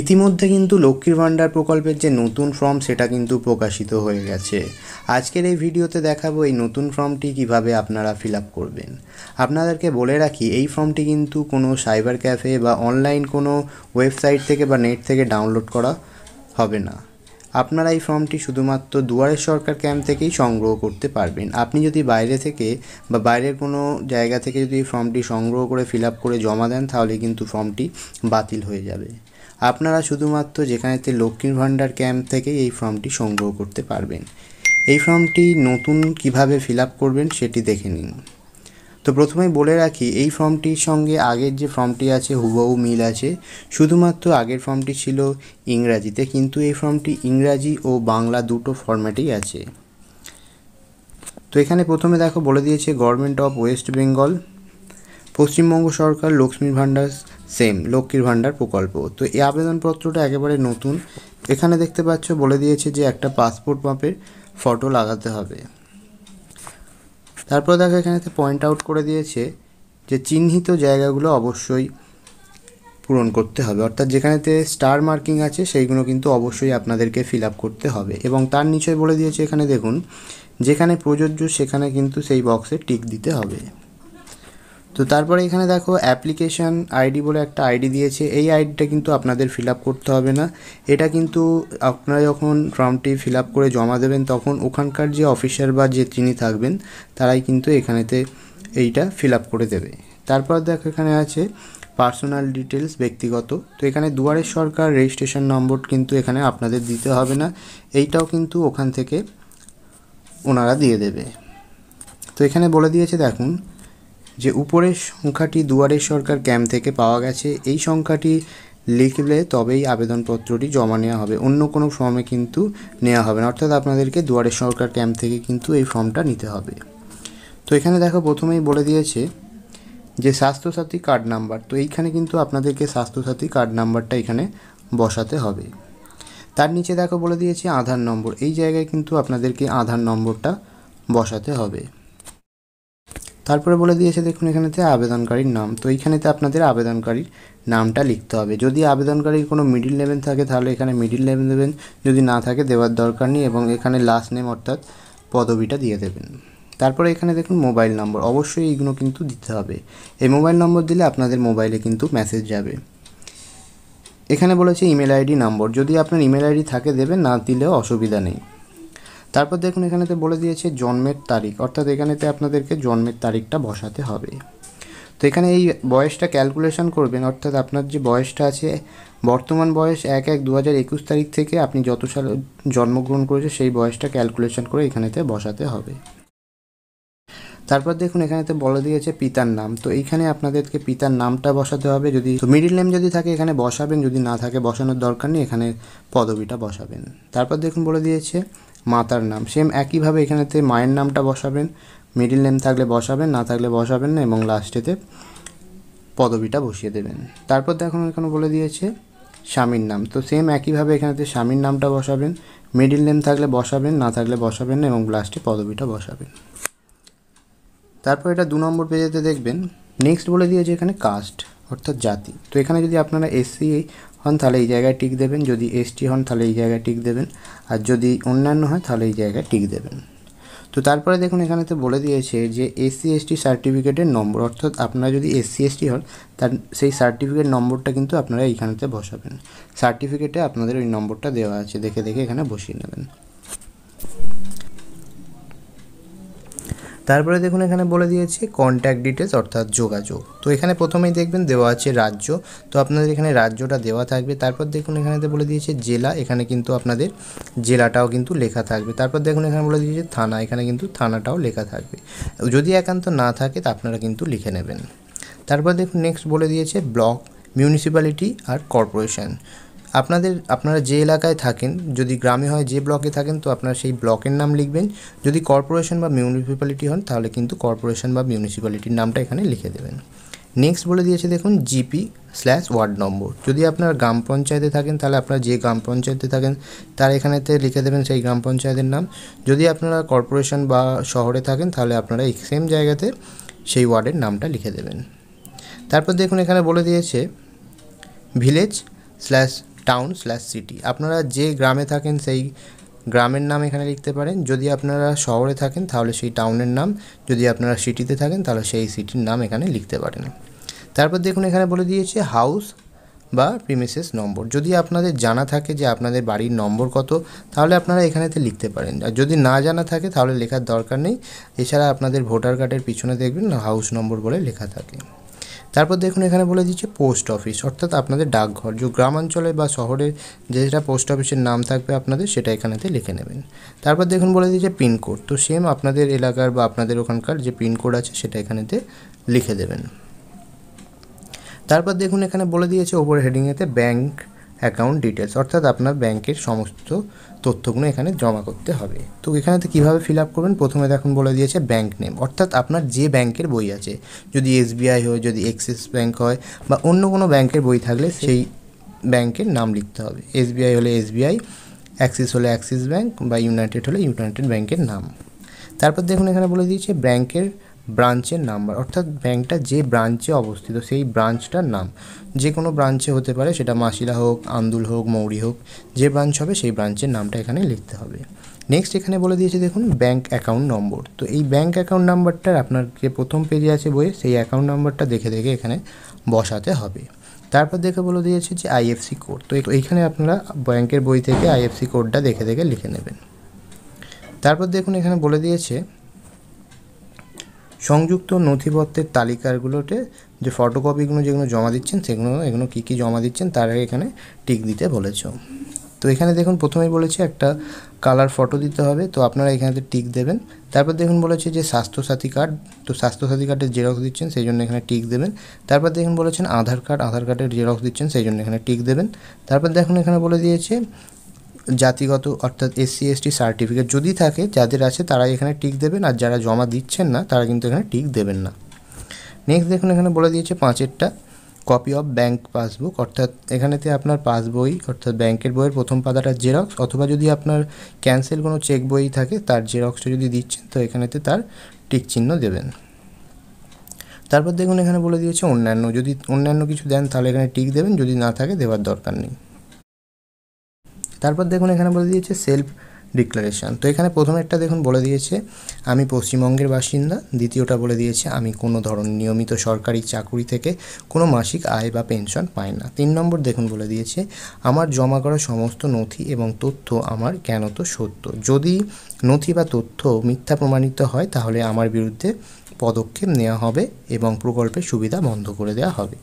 ইতিমধ্যে কিন্তু লক্ষ্মীর ভাণ্ডার প্রকল্পের যে নতুন ফর্ম সেটা কিন্তু প্রকাশিত হয়ে গেছে আজকের এই ভিডিওতে দেখাবো এই নতুন ফর্মটি কিভাবে আপনারা ফিল করবেন আপনাদেরকে বলে রাখি এই ফর্মটি কিন্তু কোনো সাইবার ক্যাফে বা অনলাইন কোনো ওয়েবসাইট থেকে বা নেট থেকে ডাউনলোড করা হবে না আপনারা এই ফর্মটি শুধুমাত্র দুয়ারের সরকার ক্যাম্প থেকেই সংগ্রহ করতে পারবেন আপনি যদি বাইরে থেকে বা বাইরের কোনো জায়গা থেকে যদি ফর্মটি সংগ্রহ করে ফিল করে জমা দেন তাহলে কিন্তু ফর্মটি বাতিল হয়ে যাবে আপনারা শুধুমাত্র যেখানেতে লক্ষ্মীর ভাণ্ডার ক্যাম্প থেকে এই ফর্মটি সংগ্রহ করতে পারবেন এই ফর্মটি নতুন কিভাবে ফিল করবেন সেটি দেখে নিন তো প্রথমে বলে রাখি এই ফর্মটির সঙ্গে আগের যে ফর্মটি আছে হুবহু মিল আছে শুধুমাত্র আগের ফর্মটি ছিল ইংরাজিতে কিন্তু এই ফর্মটি ইংরাজি ও বাংলা দুটো ফর্ম্যাটেই আছে তো এখানে প্রথমে দেখো বলে দিয়েছে গভর্নমেন্ট অফ ওয়েস্ট বেঙ্গল পশ্চিমবঙ্গ সরকার লক্ষ্মীর ভাণ্ডার সেম লক্ষ্মীর ভাণ্ডার প্রকল্প তো এই আবেদনপত্রটা একেবারে নতুন এখানে দেখতে পাচ্ছ বলে দিয়েছে যে একটা পাসপোর্ট মাপের ফটো লাগাতে হবে তারপর দেখো এখানে পয়েন্ট আউট করে দিয়েছে যে চিহ্নিত জায়গাগুলো অবশ্যই পূরণ করতে হবে অর্থাৎ যেখানেতে স্টার মার্কিং আছে সেইগুলো কিন্তু অবশ্যই আপনাদেরকে ফিল করতে হবে এবং তার নিচয় বলে দিয়েছে এখানে দেখুন যেখানে প্রযোজ্য সেখানে কিন্তু সেই বক্সে টিক দিতে হবে তো তারপরে এখানে দেখো অ্যাপ্লিকেশান আইডি বলে একটা আইডি দিয়েছে এই আইডিটা কিন্তু আপনাদের ফিল করতে হবে না এটা কিন্তু আপনারা যখন ফর্মটি ফিল করে জমা দেবেন তখন ওখানকার যে অফিসার বা যে তিনি থাকবেন তারাই কিন্তু এখানেতে এইটা ফিল করে দেবে তারপর দেখো এখানে আছে পার্সোনাল ডিটেলস ব্যক্তিগত তো এখানে দুয়ারের সরকার রেজিস্ট্রেশন নম্বর কিন্তু এখানে আপনাদের দিতে হবে না এইটাও কিন্তু ওখান থেকে ওনারা দিয়ে দেবে তো এখানে বলে দিয়েছে দেখুন যে উপরের সংখ্যাটি দুয়ারের সরকার ক্যাম্প থেকে পাওয়া গেছে এই সংখ্যাটি লিখলে তবেই আবেদনপত্রটি জমা নেওয়া হবে অন্য কোনো ফর্মে কিন্তু নেওয়া হবে না অর্থাৎ আপনাদেরকে দুয়ারের সরকার ক্যাম্প থেকে কিন্তু এই ফর্মটা নিতে হবে তো এখানে দেখো প্রথমেই বলে দিয়েছে যে স্বাস্থ্যসাথী কার্ড নাম্বার তো এইখানে কিন্তু আপনাদেরকে স্বাস্থ্যসাথী কার্ড নাম্বারটা এখানে বসাতে হবে তার নিচে দেখো বলে দিয়েছে আধার নম্বর এই জায়গায় কিন্তু আপনাদেরকে আধার নম্বরটা বসাতে হবে তারপরে বলে দিয়েছে দেখুন এখানেতে আবেদনকারীর নাম তো এইখানেতে আপনাদের আবেদনকারীর নামটা লিখতে হবে যদি আবেদনকারীর কোনো মিডিল নেভেন থাকে তাহলে এখানে মিডিল নেভেন দেবেন যদি না থাকে দেওয়ার দরকার নেই এবং এখানে লাস্ট নেম অর্থাৎ পদবিটা দিয়ে দেবেন তারপরে এখানে দেখুন মোবাইল নম্বর অবশ্যই এইগুলো কিন্তু দিতে হবে এই মোবাইল নম্বর দিলে আপনাদের মোবাইলে কিন্তু মেসেজ যাবে এখানে বলেছে ইমেল আইডি নম্বর যদি আপনার ইমেল আইডি থাকে দেবেন না দিলেও অসুবিধা নেই তারপর দেখুন এখানেতে বলে দিয়েছে জন্মের তারিখ অর্থাৎ এখানেতে আপনাদেরকে জন্মের তারিখটা বসাতে হবে তো এখানে এই বয়সটা ক্যালকুলেশন করবেন অর্থাৎ আপনার যে বয়সটা আছে বর্তমান বয়স এক এক দু একুশ তারিখ থেকে আপনি যত সালে জন্মগ্রহণ করেছে সেই বয়সটা ক্যালকুলেশন করে এখানেতে বসাতে হবে তারপর দেখুন এখানেতে বলে দিয়েছে পিতার নাম তো এইখানে আপনাদেরকে পিতার নামটা বসাতে হবে যদি মিডিল নেম যদি থাকে এখানে বসাবেন যদি না থাকে বসানোর দরকার নেই এখানে পদবিটা বসাবেন তারপর দেখুন বলে দিয়েছে মাতার নাম সেম একইভাবে এখানেতে মায়ের নামটা বসাবেন মিডিল নেম থাকলে বসাবেন না থাকলে বসাবেন না এবং লাস্টেতে পদবিটা বসিয়ে দেবেন তারপর দেখুন এখানে বলে দিয়েছে স্বামীর নাম তো সেম একইভাবে এখানেতে স্বামীর নামটা বসাবেন মিডিল নেম থাকলে বসাবেন না থাকলে বসাবেন না এবং লাস্টে পদবিটা বসাবেন তারপর এটা দু নম্বর পেজেতে দেখবেন নেক্সট বলে দিয়েছে এখানে কাস্ট অর্থাৎ জাতি তো এখানে যদি আপনারা এসসি হন তাহলে এই জায়গায় টিক দেবেন যদি এসটি হন তাহলে এই জায়গায় টিক দেবেন আর যদি অন্যান্য হয় তাহলে এই জায়গায় টিক দেবেন তো তারপরে দেখুন এখানে তো বলে দিয়েছে যে এসসি এসটি সার্টিফিকেটের নম্বর অর্থাৎ আপনারা যদি এসসি এসটি হন তার সেই সার্টিফিকেট নম্বরটা কিন্তু আপনারা এইখানেতে বসাবেন সার্টিফিকেটে আপনাদের ওই নম্বরটা দেওয়া আছে দেখে দেখে এখানে বসিয়ে নেবেন তারপরে দেখুন এখানে বলে দিয়েছে কন্ট্যাক্ট ডিটেলস অর্থাৎ যোগাযোগ তো এখানে প্রথমেই দেখবেন দেওয়া আছে রাজ্য তো আপনাদের এখানে রাজ্যটা দেওয়া থাকবে তারপর দেখুন এখানেতে বলে দিয়েছে জেলা এখানে কিন্তু আপনাদের জেলাটাও কিন্তু লেখা থাকবে তারপর দেখুন এখানে বলে দিয়েছে থানা এখানে কিন্তু থানাটাও লেখা থাকবে যদি একান্ত না থাকে তা আপনারা কিন্তু লিখে নেবেন তারপর দেখুন নেক্সট বলে দিয়েছে ব্লক মিউনিসিপ্যালিটি আর কর্পোরেশন আপনাদের আপনারা যে এলাকায় থাকেন যদি গ্রামে হয় যে ব্লকে থাকেন তো আপনারা সেই ব্লকের নাম লিখবেন যদি কর্পোরেশন বা মিউনিসিপ্যালিটি হন তাহলে কিন্তু কর্পোরেশন বা মিউনিসিপ্যালিটির নামটা এখানে লিখে দেবেন নেক্সট বলে দিয়েছে দেখুন জিপি স্ল্যাশ ওয়ার্ড নম্বর যদি আপনার গ্রাম পঞ্চায়েতে থাকেন তাহলে আপনারা যে গ্রাম পঞ্চায়েতে থাকেন তার এখানেতে লিখে দেবেন সেই গ্রাম পঞ্চায়েতের নাম যদি আপনারা কর্পোরেশন বা শহরে থাকেন তাহলে আপনারা এই সেম জায়গাতে সেই ওয়ার্ডের নামটা লিখে দেবেন তারপর দেখুন এখানে বলে দিয়েছে village slash town slash city আপনারা যে গ্রামে থাকেন সেই গ্রামের নাম এখানে লিখতে পারেন যদি আপনারা শহরে থাকেন তাহলে সেই টাউনের নাম যদি আপনারা সিটিতে থাকেন তাহলে সেই সিটির নাম এখানে লিখতে পারেন তারপর দেখুন এখানে বলে দিয়েছে হাউস বা প্রিমিসেস নম্বর যদি আপনাদের জানা থাকে যে আপনাদের বাড়ির নম্বর কত তাহলে আপনারা এখানেতে লিখতে পারেন আর যদি না জানা থাকে তাহলে লেখার দরকার নেই এছাড়া আপনাদের ভোটার কার্ডের পিছনে দেখবেন হাউস নম্বর বলে লেখা থাকে তারপর দেখুন এখানে বলে দিচ্ছে পোস্ট অফিস অর্থাৎ আপনাদের ডাকঘর যে গ্রামাঞ্চলে বা শহরের যেটা পোস্ট অফিসের নাম থাকবে আপনাদের সেটা এখানেতে লিখে নেবেন তারপর দেখুন বলে দিচ্ছে পিনকোড তো সেম আপনাদের এলাকার বা আপনাদের ওখানকার যে পিনকোড আছে সেটা এখানেতে লিখে দেবেন তারপর দেখুন এখানে বলে দিয়েছে ওপর হেডিংয়েতে ব্যাংক অ্যাকাউন্ট ডিটেলস অর্থাৎ আপনার ব্যাংকের সমস্ত তথ্যগুলো এখানে জমা করতে হবে তো এখানে তো কীভাবে ফিল আপ করবেন প্রথমে দেখুন বলে দিয়েছে ব্যাংক নেম অর্থাৎ আপনার যে ব্যাংকের বই আছে যদি এসবিআই হয় যদি এক্সিস ব্যাংক হয় বা অন্য কোনো ব্যাংকের বই থাকলে আচ্ছা। সেই ব্যাংকের নাম লিখতে হবে এসবিআই হলে এসবিআই অ্যাক্সিস হলে অ্যাক্সিস ব্যাংক বা ইউনাইটেড হলে ইউনাইটেড ব্যাংকের নাম তারপর দেখুন এখানে বলে দিয়েছে ব্যাংকের ব্রাঞ্চের নাম্বার অর্থাৎ ব্যাংকটা যে ব্রাঞ্চে অবস্থিত সেই ব্রাঞ্চটার নাম যে কোনো ব্রাঞ্চে হতে পারে সেটা মাসিলা হোক আন্দুল হোক মৌরি হোক যে ব্রাঞ্চ হবে সেই ব্রাঞ্চের নামটা এখানে লিখতে হবে নেক্সট এখানে বলে দিয়েছে দেখুন ব্যাঙ্ক অ্যাকাউন্ট নম্বর তো এই ব্যাঙ্ক অ্যাকাউন্ট নাম্বারটা আপনার যে প্রথম পেজে আছে বইয়ে সেই অ্যাকাউন্ট নাম্বারটা দেখে দেখে এখানে বসাতে হবে তারপর দেখে বলে দিয়েছে যে আইএফসি কোড তো এইখানে আপনারা ব্যাংকের বই থেকে আইএফসি কোডটা দেখে দেখে লিখে নেবেন তারপর দেখুন এখানে বলে দিয়েছে সংযুক্ত নথিপত্রের তালিকাগুলোতে যে ফটোকপিগুলো যেগুলো জমা দিচ্ছেন সেগুলো এগুলো কী কী জমা দিচ্ছেন আগে এখানে টিক দিতে বলেছ তো এখানে দেখুন প্রথমেই বলেছে একটা কালার ফটো দিতে হবে তো আপনারা এখানে টিক দেবেন তারপর দেখুন বলেছে যে স্বাস্থ্যসাথী কার্ড তো স্বাস্থ্যসাথী কার্ডের জেরক্স দিচ্ছেন সেই জন্য এখানে টিক দেবেন তারপর দেখুন বলেছেন আধার কার্ড আধার কার্ডের জেরক্স দিচ্ছেন সেই জন্য এখানে টিক দেবেন তারপর দেখুন এখানে বলে দিয়েছে জাতিগত অর্থাৎ এসসি এসটি সার্টিফিকেট যদি থাকে যাদের আছে তারা এখানে টিক দেবেন আর যারা জমা দিচ্ছেন না তারা কিন্তু এখানে টিক দেবেন না নেক্সট দেখুন এখানে বলে দিয়েছে পাঁচেরটা কপি অফ ব্যাঙ্ক পাসবুক অর্থাৎ এখানেতে আপনার পাসবই অর্থাৎ ব্যাংকের বইয়ের প্রথম পাতাটা জেরক্স অথবা যদি আপনার ক্যান্সেল কোনো চেক বই থাকে তার জেরক্সটা যদি দিচ্ছেন তো এখানেতে তার টিক চিহ্ন দেবেন তারপর দেখুন এখানে বলে দিয়েছে অন্যান্য যদি অন্যান্য কিছু দেন তাহলে এখানে টিক দেবেন যদি না থাকে দেওয়ার দরকার নেই তারপর দেখুন এখানে বলে দিয়েছে সেলফ ডিক্লারেশান তো এখানে প্রথমেরটা দেখুন বলে দিয়েছে আমি পশ্চিমবঙ্গের বাসিন্দা দ্বিতীয়টা বলে দিয়েছে আমি কোনো ধরন নিয়মিত সরকারি চাকুরি থেকে কোনো মাসিক আয় বা পেনশন পাই না তিন নম্বর দেখুন বলে দিয়েছে আমার জমা করা সমস্ত নথি এবং তথ্য আমার তো সত্য যদি নথি বা তথ্য মিথ্যা প্রমাণিত হয় তাহলে আমার বিরুদ্ধে পদক্ষেপ নেওয়া হবে এবং প্রকল্পের সুবিধা বন্ধ করে দেওয়া হবে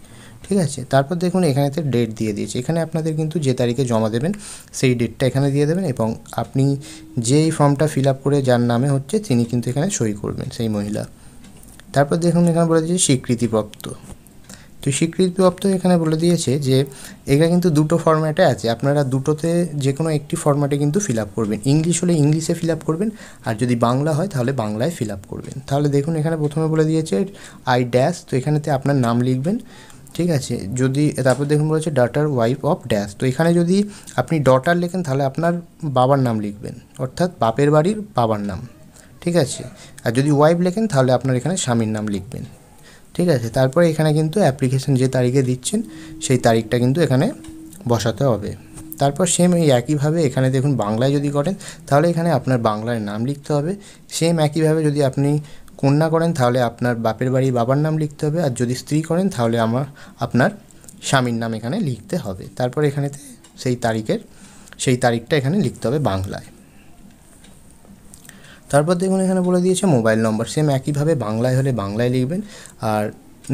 ঠিক আছে তারপর দেখুন এখানেতে ডেট দিয়ে দিয়েছে এখানে আপনাদের কিন্তু যে তারিখে জমা দেবেন সেই ডেটটা এখানে দিয়ে দেবেন এবং আপনি যেই ফর্মটা ফিল করে যার নামে হচ্ছে তিনি কিন্তু এখানে সই করবেন সেই মহিলা তারপর দেখুন এখানে বলে দিয়েছে স্বীকৃতিপ্রাপ্ত তো স্বীকৃতি এখানে বলে দিয়েছে যে এখানে কিন্তু দুটো ফর্ম্যাটে আছে আপনারা দুটোতে যে কোনো একটি ফর্ম্যাটে কিন্তু ফিল করবেন ইংলিশ হলে ইংলিশে ফিল করবেন আর যদি বাংলা হয় তাহলে বাংলায় ফিল করবেন তাহলে দেখুন এখানে প্রথমে বলে দিয়েছে আই ড্যাশ তো এখানেতে আপনার নাম লিখবেন ঠিক আছে যদি তারপর দেখুন বলেছে ডাটার ওয়াইফ অফ ড্যাশ তো এখানে যদি আপনি ডটার লেখেন তাহলে আপনার বাবার নাম লিখবেন অর্থাৎ বাপের বাড়ির বাবার নাম ঠিক আছে আর যদি ওয়াইফ লেখেন তাহলে আপনার এখানে স্বামীর নাম লিখবেন ঠিক আছে তারপরে এখানে কিন্তু অ্যাপ্লিকেশন যে তারিখে দিচ্ছেন সেই তারিখটা কিন্তু এখানে বসাতে হবে তারপর সেম এই একইভাবে এখানে দেখুন বাংলায় যদি করেন তাহলে এখানে আপনার বাংলার নাম লিখতে হবে সেম একইভাবে যদি আপনি কন্যা করেন তাহলে আপনার বাপের বাড়ি বাবার নাম লিখতে হবে আর যদি স্ত্রী করেন তাহলে আমার আপনার স্বামীর নাম এখানে লিখতে হবে তারপর এখানেতে সেই তারিখের সেই তারিখটা এখানে লিখতে হবে বাংলায় তারপর দেখুন এখানে বলে দিয়েছে মোবাইল নম্বর সেম একইভাবে বাংলায় হলে বাংলায় লিখবেন আর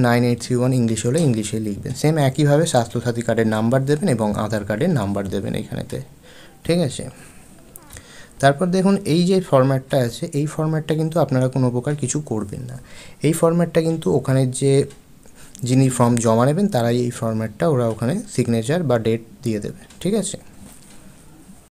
nine eight three one English হলে ইংলিশে লিখবেন সেম একইভাবে স্বাস্থ্যসাথী কার্ডের নাম্বার দেবেন এবং আধার কার্ডের নাম্বার দেবেন এখানেতে ঠিক আছে তারপর দেখুন এই যে ফরম্যাটটা আছে এই ফরম্যাটটা কিন্তু আপনারা কোনো প্রকার কিছু করবেন না এই ফরম্যাটটা কিন্তু ওখানে যে যিনি ফর্ম জমা নেবেন তারাই এই ফরম্যাটটা ওরা ওখানে সিগনেচার বা ডেট দিয়ে দেবে ঠিক আছে